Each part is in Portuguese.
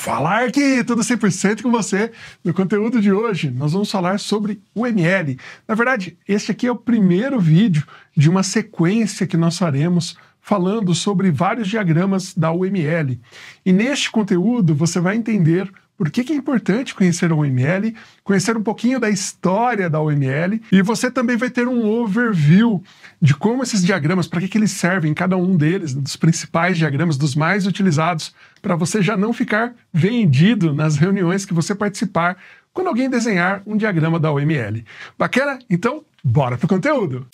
Falar que tudo 100% com você. No conteúdo de hoje, nós vamos falar sobre o ML. Na verdade, este aqui é o primeiro vídeo de uma sequência que nós faremos falando sobre vários diagramas da UML. E neste conteúdo você vai entender por que, que é importante conhecer a OML, conhecer um pouquinho da história da OML e você também vai ter um overview de como esses diagramas, para que, que eles servem, cada um deles, dos principais diagramas, dos mais utilizados, para você já não ficar vendido nas reuniões que você participar quando alguém desenhar um diagrama da OML. Bacana? Então, bora pro conteúdo!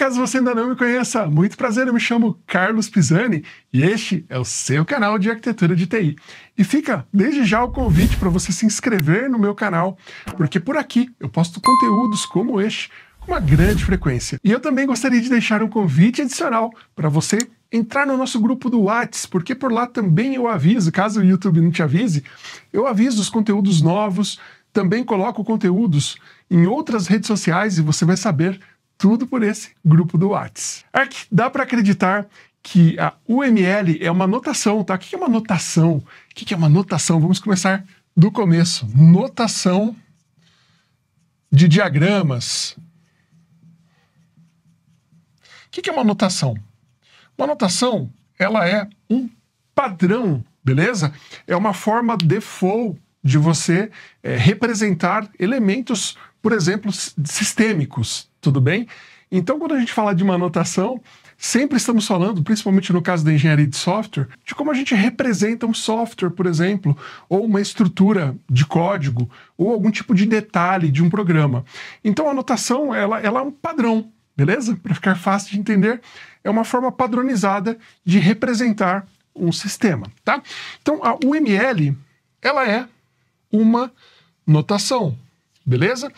caso você ainda não me conheça, muito prazer, eu me chamo Carlos Pisani e este é o seu canal de arquitetura de TI. E fica desde já o convite para você se inscrever no meu canal, porque por aqui eu posto conteúdos como este com uma grande frequência. E eu também gostaria de deixar um convite adicional para você entrar no nosso grupo do Whats, porque por lá também eu aviso, caso o YouTube não te avise, eu aviso os conteúdos novos, também coloco conteúdos em outras redes sociais e você vai saber tudo por esse grupo do WhatsApp. Ark, dá para acreditar que a UML é uma notação, tá? O que é uma notação? O que é uma notação? Vamos começar do começo. Notação de diagramas. O que é uma notação? Uma notação, ela é um padrão, beleza? É uma forma default de você é, representar elementos por exemplo, sistêmicos, tudo bem? Então, quando a gente fala de uma anotação, sempre estamos falando, principalmente no caso da engenharia de software, de como a gente representa um software, por exemplo, ou uma estrutura de código, ou algum tipo de detalhe de um programa. Então, a anotação ela, ela é um padrão, beleza? Para ficar fácil de entender, é uma forma padronizada de representar um sistema, tá? Então, a UML, ela é uma notação, beleza?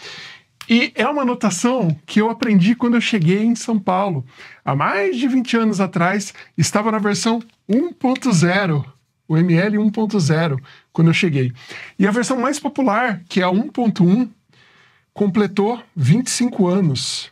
E é uma anotação que eu aprendi quando eu cheguei em São Paulo. Há mais de 20 anos atrás, estava na versão 1.0, o ML 1.0, quando eu cheguei. E a versão mais popular, que é a 1.1, completou 25 anos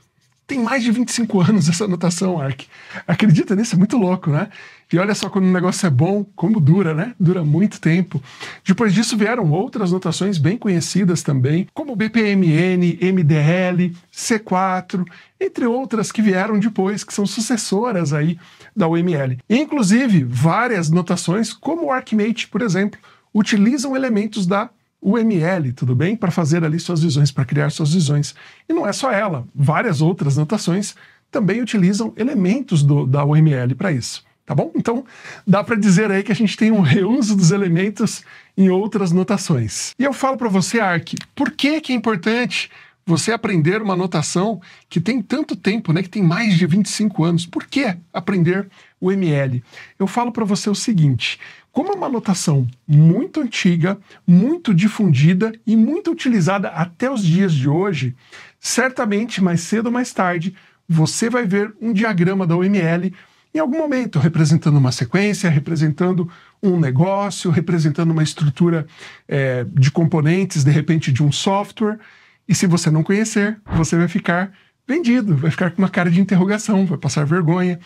tem mais de 25 anos essa anotação, Ark. Acredita nisso? É muito louco, né? E olha só quando o negócio é bom, como dura, né? Dura muito tempo. Depois disso vieram outras notações bem conhecidas também, como BPMN, MDL, C4, entre outras que vieram depois, que são sucessoras aí da UML. inclusive, várias notações, como o ArcMate, por exemplo, utilizam elementos da o ML, tudo bem? Para fazer ali suas visões, para criar suas visões. E não é só ela, várias outras notações também utilizam elementos do, da OML para isso, tá bom? Então, dá para dizer aí que a gente tem um reuso dos elementos em outras notações. E eu falo para você, Ark, por que, que é importante você aprender uma notação que tem tanto tempo, né, que tem mais de 25 anos? Por que aprender o ML? Eu falo para você o seguinte, como é uma notação muito antiga, muito difundida e muito utilizada até os dias de hoje, certamente mais cedo ou mais tarde você vai ver um diagrama da OML em algum momento representando uma sequência, representando um negócio, representando uma estrutura é, de componentes, de repente de um software. E se você não conhecer, você vai ficar vendido, vai ficar com uma cara de interrogação, vai passar vergonha.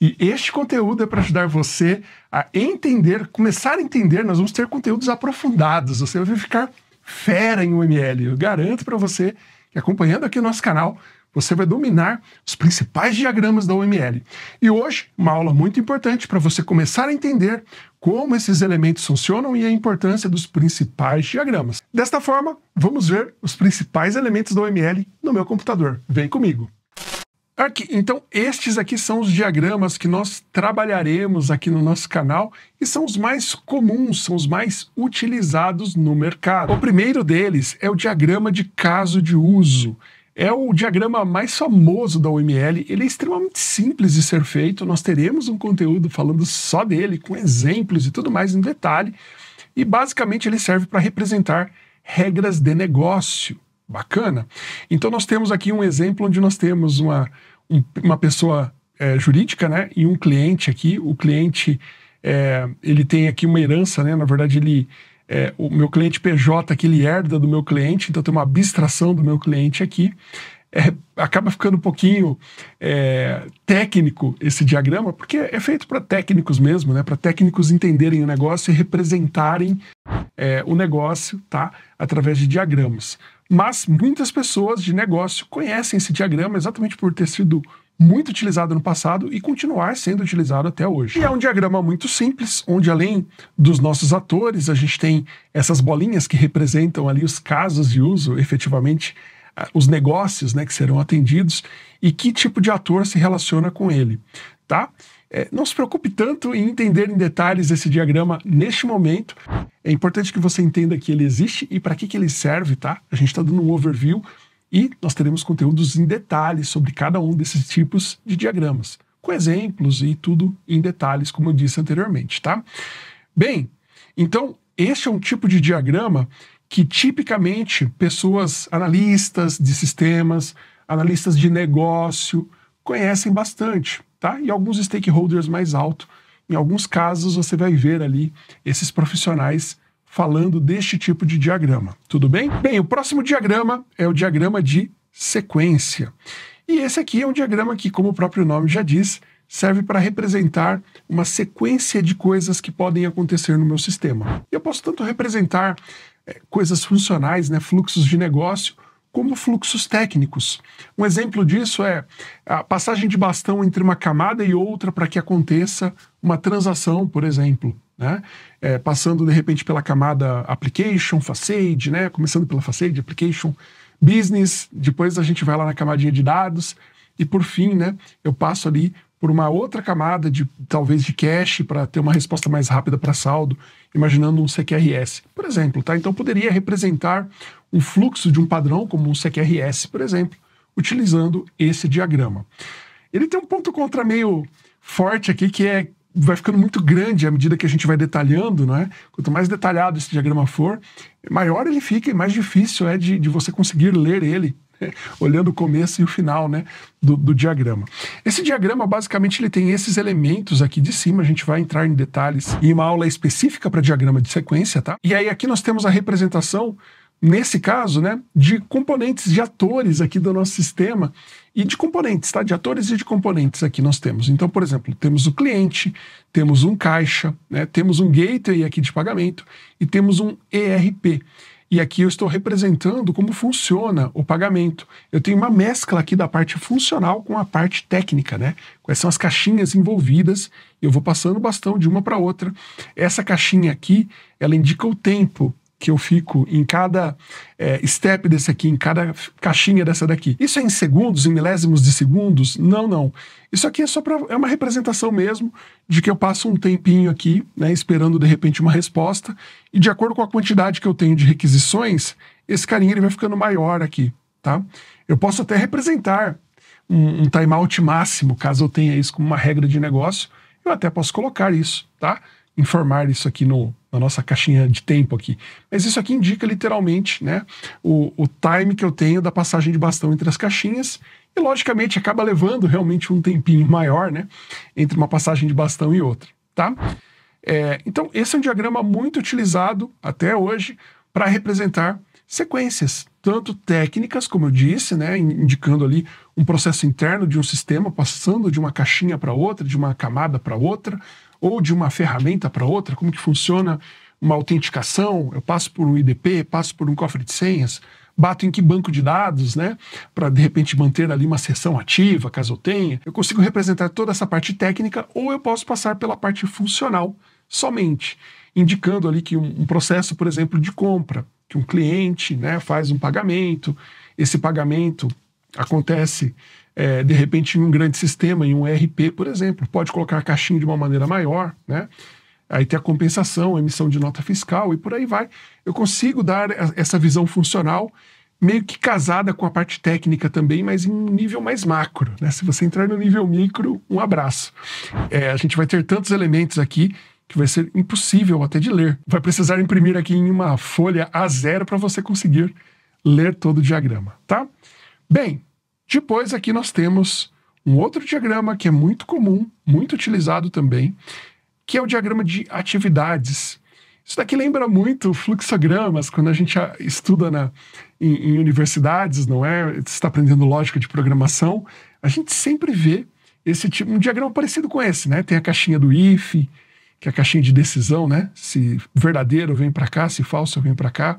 E este conteúdo é para ajudar você a entender, começar a entender. Nós vamos ter conteúdos aprofundados, você vai ficar fera em UML. Eu garanto para você que acompanhando aqui o nosso canal, você vai dominar os principais diagramas da OML. E hoje, uma aula muito importante para você começar a entender como esses elementos funcionam e a importância dos principais diagramas. Desta forma, vamos ver os principais elementos da OML no meu computador. Vem comigo! Aqui, então, estes aqui são os diagramas que nós trabalharemos aqui no nosso canal e são os mais comuns, são os mais utilizados no mercado. O primeiro deles é o diagrama de caso de uso é o diagrama mais famoso da UML. Ele é extremamente simples de ser feito. Nós teremos um conteúdo falando só dele, com exemplos e tudo mais em detalhe. E basicamente ele serve para representar regras de negócio. Bacana? Então nós temos aqui um exemplo onde nós temos uma, um, uma pessoa é, jurídica né, e um cliente aqui. O cliente é, ele tem aqui uma herança, né? Na verdade, ele é, o meu cliente PJ que ele herda do meu cliente, então tem uma abstração do meu cliente aqui. É, acaba ficando um pouquinho é, técnico esse diagrama, porque é feito para técnicos mesmo, né? Para técnicos entenderem o negócio e representarem é, o negócio, tá? Através de diagramas. Mas muitas pessoas de negócio conhecem esse diagrama exatamente por ter sido muito utilizado no passado e continuar sendo utilizado até hoje. E é um diagrama muito simples, onde além dos nossos atores, a gente tem essas bolinhas que representam ali os casos de uso, efetivamente, ah, os negócios né, que serão atendidos e que tipo de ator se relaciona com ele, tá? É, não se preocupe tanto em entender em detalhes esse diagrama neste momento. É importante que você entenda que ele existe e para que, que ele serve, tá? A gente está dando um overview e nós teremos conteúdos em detalhes sobre cada um desses tipos de diagramas, com exemplos e tudo em detalhes, como eu disse anteriormente, tá? Bem, então este é um tipo de diagrama que tipicamente pessoas analistas de sistemas, analistas de negócio conhecem bastante, tá? E alguns stakeholders mais alto, em alguns casos você vai ver ali esses profissionais falando deste tipo de diagrama. Tudo bem? Bem, o próximo diagrama é o diagrama de sequência. E esse aqui é um diagrama que, como o próprio nome já diz, serve para representar uma sequência de coisas que podem acontecer no meu sistema. Eu posso tanto representar é, coisas funcionais, né, fluxos de negócio, como fluxos técnicos. Um exemplo disso é a passagem de bastão entre uma camada e outra para que aconteça uma transação, por exemplo né? É, passando de repente pela camada application, facade, né? Começando pela facade, application, business, depois a gente vai lá na camadinha de dados e por fim, né? Eu passo ali por uma outra camada de talvez de cache para ter uma resposta mais rápida para saldo, imaginando um CQRS, por exemplo, tá? Então poderia representar um fluxo de um padrão como um CQRS, por exemplo, utilizando esse diagrama. Ele tem um ponto contra meio forte aqui que é vai ficando muito grande à medida que a gente vai detalhando, não é? Quanto mais detalhado esse diagrama for, maior ele fica e mais difícil é de, de você conseguir ler ele, né? olhando o começo e o final, né, do, do, diagrama. Esse diagrama, basicamente, ele tem esses elementos aqui de cima, a gente vai entrar em detalhes em uma aula específica para diagrama de sequência, tá? E aí aqui nós temos a representação nesse caso, né, de componentes de atores aqui do nosso sistema e de componentes, tá? De atores e de componentes aqui nós temos. Então, por exemplo, temos o cliente, temos um caixa, né, temos um gateway aqui de pagamento e temos um ERP. E aqui eu estou representando como funciona o pagamento. Eu tenho uma mescla aqui da parte funcional com a parte técnica, né? Quais são as caixinhas envolvidas? Eu vou passando o bastão de uma para outra. Essa caixinha aqui, ela indica o tempo que eu fico em cada é, step desse aqui, em cada caixinha dessa daqui. Isso é em segundos, em milésimos de segundos? Não, não. Isso aqui é só pra, é uma representação mesmo de que eu passo um tempinho aqui, né, esperando de repente uma resposta, e de acordo com a quantidade que eu tenho de requisições, esse carinha ele vai ficando maior aqui, tá? Eu posso até representar um, um timeout máximo, caso eu tenha isso como uma regra de negócio, eu até posso colocar isso, tá? informar isso aqui no, na nossa caixinha de tempo aqui. Mas isso aqui indica literalmente né, o, o time que eu tenho da passagem de bastão entre as caixinhas e, logicamente, acaba levando realmente um tempinho maior né, entre uma passagem de bastão e outra. Tá? É, então, esse é um diagrama muito utilizado até hoje para representar sequências, tanto técnicas, como eu disse, né, indicando ali um processo interno de um sistema, passando de uma caixinha para outra, de uma camada para outra, ou de uma ferramenta para outra, como que funciona uma autenticação, eu passo por um IDP, passo por um cofre de senhas, bato em que banco de dados, né, para de repente manter ali uma sessão ativa, caso eu tenha. Eu consigo representar toda essa parte técnica ou eu posso passar pela parte funcional somente, indicando ali que um, um processo, por exemplo, de compra, que um cliente, né, faz um pagamento, esse pagamento acontece é, de repente, em um grande sistema, em um RP, por exemplo. Pode colocar a caixinha de uma maneira maior, né? Aí tem a compensação, a emissão de nota fiscal e por aí vai. Eu consigo dar essa visão funcional meio que casada com a parte técnica também, mas em um nível mais macro. Né? Se você entrar no nível micro, um abraço. É, a gente vai ter tantos elementos aqui que vai ser impossível até de ler. Vai precisar imprimir aqui em uma folha A0 para você conseguir ler todo o diagrama, tá? Bem, depois aqui nós temos um outro diagrama que é muito comum, muito utilizado também, que é o diagrama de atividades. Isso daqui lembra muito fluxogramas, quando a gente estuda na, em, em universidades, não é? Você está aprendendo lógica de programação, a gente sempre vê esse tipo, um diagrama parecido com esse, né? Tem a caixinha do if, que é a caixinha de decisão, né? Se verdadeiro vem para cá, se falso vem para cá.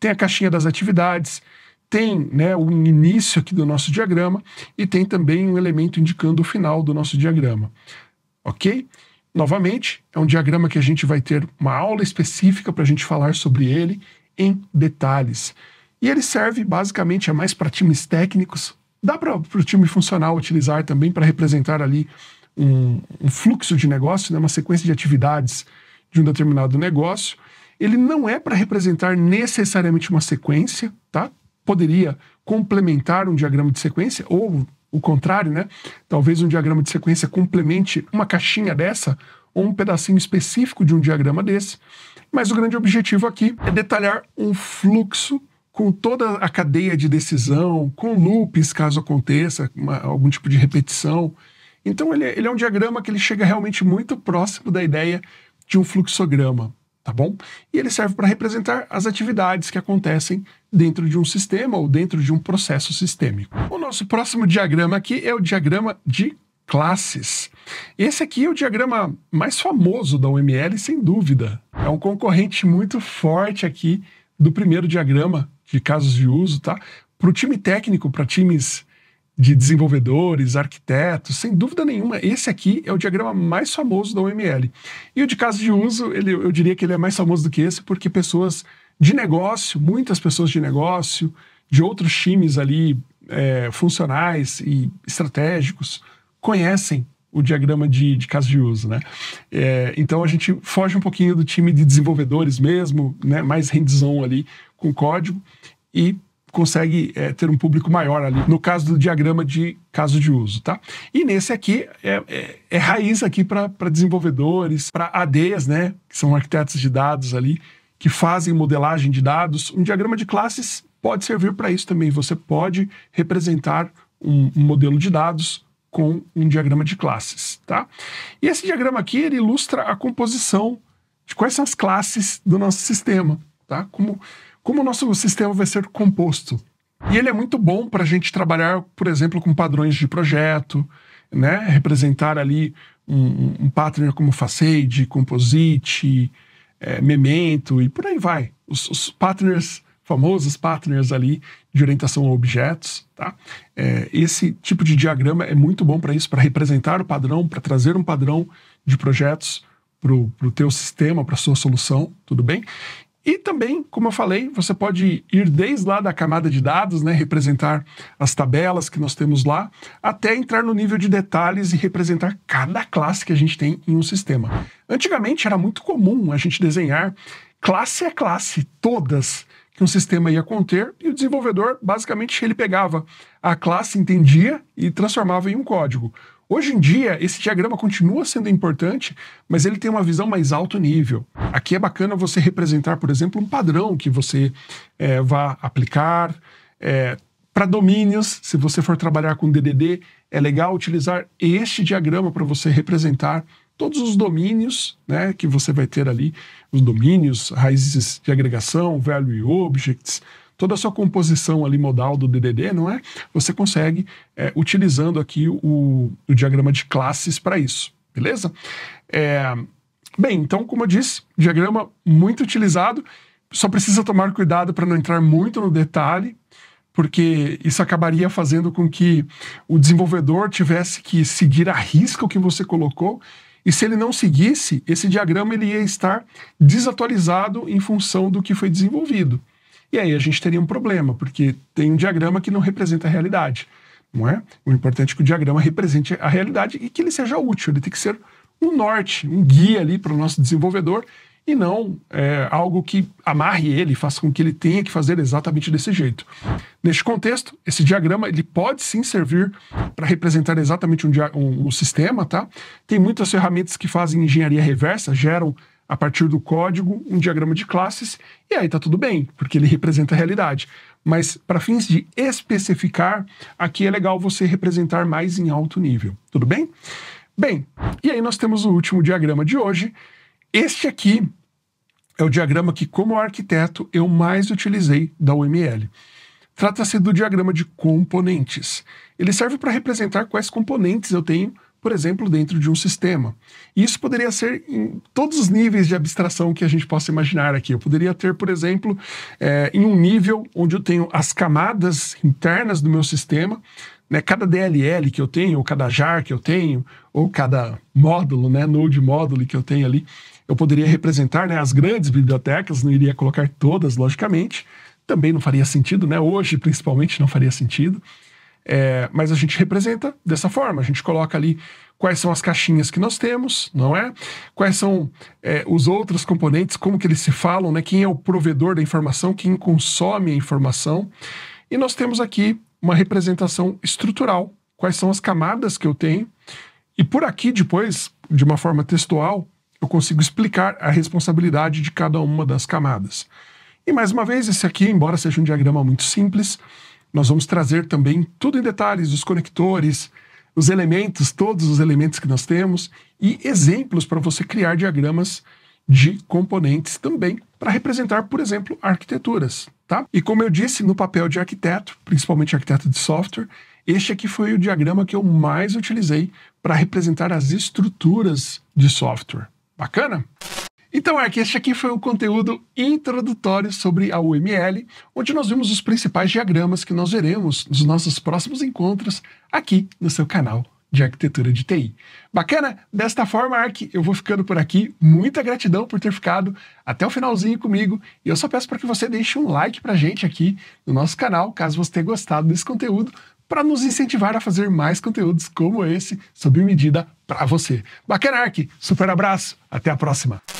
Tem a caixinha das atividades, tem né, um início aqui do nosso diagrama e tem também um elemento indicando o final do nosso diagrama. Ok? Novamente, é um diagrama que a gente vai ter uma aula específica para a gente falar sobre ele em detalhes. E ele serve basicamente é mais para times técnicos, dá para o time funcional utilizar também para representar ali um, um, fluxo de negócio, né, uma sequência de atividades de um determinado negócio. Ele não é para representar necessariamente uma sequência, tá? poderia complementar um diagrama de sequência, ou o contrário, né? Talvez um diagrama de sequência complemente uma caixinha dessa ou um pedacinho específico de um diagrama desse. Mas o grande objetivo aqui é detalhar um fluxo com toda a cadeia de decisão, com loops, caso aconteça, uma, algum tipo de repetição. Então, ele, é, ele é um diagrama que ele chega realmente muito próximo da ideia de um fluxograma tá bom? E ele serve para representar as atividades que acontecem dentro de um sistema ou dentro de um processo sistêmico. O nosso próximo diagrama aqui é o diagrama de classes. Esse aqui é o diagrama mais famoso da UML, sem dúvida. É um concorrente muito forte aqui do primeiro diagrama de casos de uso, tá? Para o time técnico, para times de desenvolvedores, arquitetos, sem dúvida nenhuma, esse aqui é o diagrama mais famoso da UML. E o de caso de uso, ele, eu diria que ele é mais famoso do que esse, porque pessoas de negócio, muitas pessoas de negócio, de outros times ali é, funcionais e estratégicos, conhecem o diagrama de, de caso de uso, né? É, então a gente foge um pouquinho do time de desenvolvedores mesmo, né? Mais rendizão ali com código e consegue é, ter um público maior ali, no caso do diagrama de caso de uso, tá? E nesse aqui é, é, é raiz aqui para desenvolvedores, para ADs, né? Que são arquitetos de dados ali, que fazem modelagem de dados. Um diagrama de classes pode servir para isso também. Você pode representar um, um modelo de dados com um diagrama de classes, tá? E esse diagrama aqui, ele ilustra a composição de quais são as classes do nosso sistema, tá? Como como o nosso sistema vai ser composto. E ele é muito bom para a gente trabalhar, por exemplo, com padrões de projeto, né? representar ali um, um pattern como Facade, Composite, é, Memento e por aí vai. Os, os famosos partners ali de orientação a objetos, tá? É, esse tipo de diagrama é muito bom para isso, para representar o padrão, para trazer um padrão de projetos para o teu sistema, para sua solução, tudo bem? E também, como eu falei, você pode ir desde lá da camada de dados, né, representar as tabelas que nós temos lá, até entrar no nível de detalhes e representar cada classe que a gente tem em um sistema. Antigamente era muito comum a gente desenhar classe a classe, todas que um sistema ia conter, e o desenvolvedor basicamente ele pegava a classe entendia e transformava em um código. Hoje em dia, esse diagrama continua sendo importante, mas ele tem uma visão mais alto nível. Aqui é bacana você representar, por exemplo, um padrão que você é, vá aplicar. É, eh, para domínios, se você for trabalhar com DDD, é legal utilizar este diagrama para você representar todos os domínios né, que você vai ter ali, os domínios, raízes de agregação, value objects, toda a sua composição ali modal do DDD, não é? Você consegue é, utilizando aqui o, o, diagrama de classes para isso, beleza? É, bem, então, como eu disse, diagrama muito utilizado, só precisa tomar cuidado para não entrar muito no detalhe, porque isso acabaria fazendo com que o desenvolvedor tivesse que seguir a risca o que você colocou, e se ele não seguisse, esse diagrama ele ia estar desatualizado em função do que foi desenvolvido. E aí a gente teria um problema, porque tem um diagrama que não representa a realidade, não é? O importante é que o diagrama represente a realidade e que ele seja útil, ele tem que ser um norte, um guia ali para o nosso desenvolvedor e não é, algo que amarre ele, faça com que ele tenha que fazer exatamente desse jeito. Neste contexto, esse diagrama ele pode sim servir para representar exatamente um, um, um, sistema, tá? Tem muitas ferramentas que fazem engenharia reversa, geram a partir do código, um diagrama de classes, e aí está tudo bem, porque ele representa a realidade. Mas para fins de especificar, aqui é legal você representar mais em alto nível, tudo bem? Bem, e aí nós temos o último diagrama de hoje. Este aqui é o diagrama que, como arquiteto, eu mais utilizei da UML. Trata-se do diagrama de componentes. Ele serve para representar quais componentes eu tenho por exemplo, dentro de um sistema. E isso poderia ser em todos os níveis de abstração que a gente possa imaginar aqui. Eu poderia ter, por exemplo, é, em um nível onde eu tenho as camadas internas do meu sistema, né, cada DLL que eu tenho, ou cada jar que eu tenho, ou cada módulo, né, node módulo que eu tenho ali, eu poderia representar né, as grandes bibliotecas, não iria colocar todas, logicamente, também não faria sentido, né? Hoje, principalmente, não faria sentido. É, mas a gente representa dessa forma, a gente coloca ali quais são as caixinhas que nós temos, não é? Quais são é, os outros componentes, como que eles se falam, né? Quem é o provedor da informação, quem consome a informação. E nós temos aqui uma representação estrutural, quais são as camadas que eu tenho. E por aqui, depois, de uma forma textual, eu consigo explicar a responsabilidade de cada uma das camadas. E mais uma vez, esse aqui, embora seja um diagrama muito simples, nós vamos trazer também tudo em detalhes, os conectores, os elementos, todos os elementos que nós temos e exemplos para você criar diagramas de componentes também para representar, por exemplo, arquiteturas, tá? E como eu disse, no papel de arquiteto, principalmente arquiteto de software, este aqui foi o diagrama que eu mais utilizei para representar as estruturas de software. Bacana? Então, Ark, este aqui foi um conteúdo introdutório sobre a UML, onde nós vimos os principais diagramas que nós veremos nos nossos próximos encontros aqui no seu canal de arquitetura de TI. Bacana? Desta forma, Ark, eu vou ficando por aqui. Muita gratidão por ter ficado até o finalzinho comigo. E eu só peço para que você deixe um like para gente aqui no nosso canal, caso você tenha gostado desse conteúdo, para nos incentivar a fazer mais conteúdos como esse, sob medida para você. Bacana, Ark? Super abraço, até a próxima!